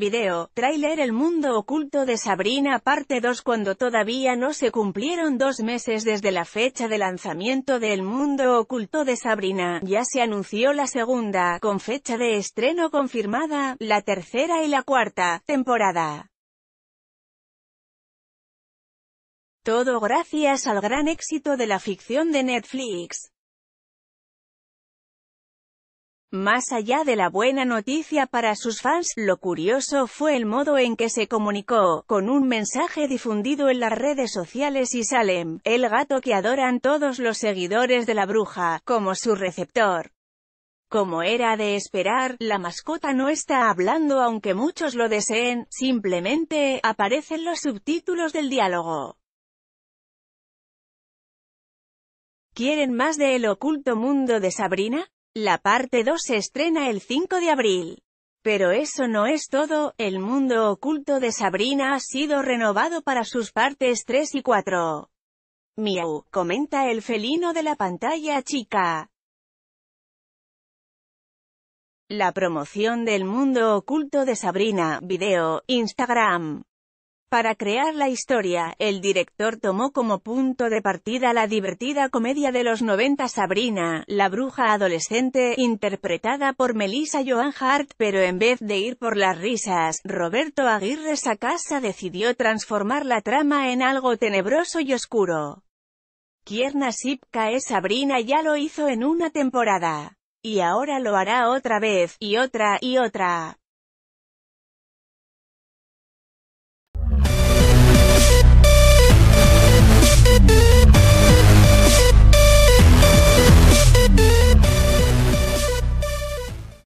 Video, tráiler El mundo oculto de Sabrina parte 2 Cuando todavía no se cumplieron dos meses desde la fecha de lanzamiento de El mundo oculto de Sabrina, ya se anunció la segunda, con fecha de estreno confirmada, la tercera y la cuarta, temporada. Todo gracias al gran éxito de la ficción de Netflix. Más allá de la buena noticia para sus fans, lo curioso fue el modo en que se comunicó, con un mensaje difundido en las redes sociales y Salem, el gato que adoran todos los seguidores de la bruja, como su receptor. Como era de esperar, la mascota no está hablando aunque muchos lo deseen, simplemente, aparecen los subtítulos del diálogo. ¿Quieren más de El oculto mundo de Sabrina? La parte 2 se estrena el 5 de abril. Pero eso no es todo, el mundo oculto de Sabrina ha sido renovado para sus partes 3 y 4. Miau, comenta el felino de la pantalla chica. La promoción del mundo oculto de Sabrina, video, Instagram. Para crear la historia, el director tomó como punto de partida la divertida comedia de los 90 Sabrina, la bruja adolescente, interpretada por Melissa Joan Hart, pero en vez de ir por las risas, Roberto Aguirre Sacasa decidió transformar la trama en algo tenebroso y oscuro. Kierna Sipka es Sabrina ya lo hizo en una temporada. Y ahora lo hará otra vez, y otra, y otra.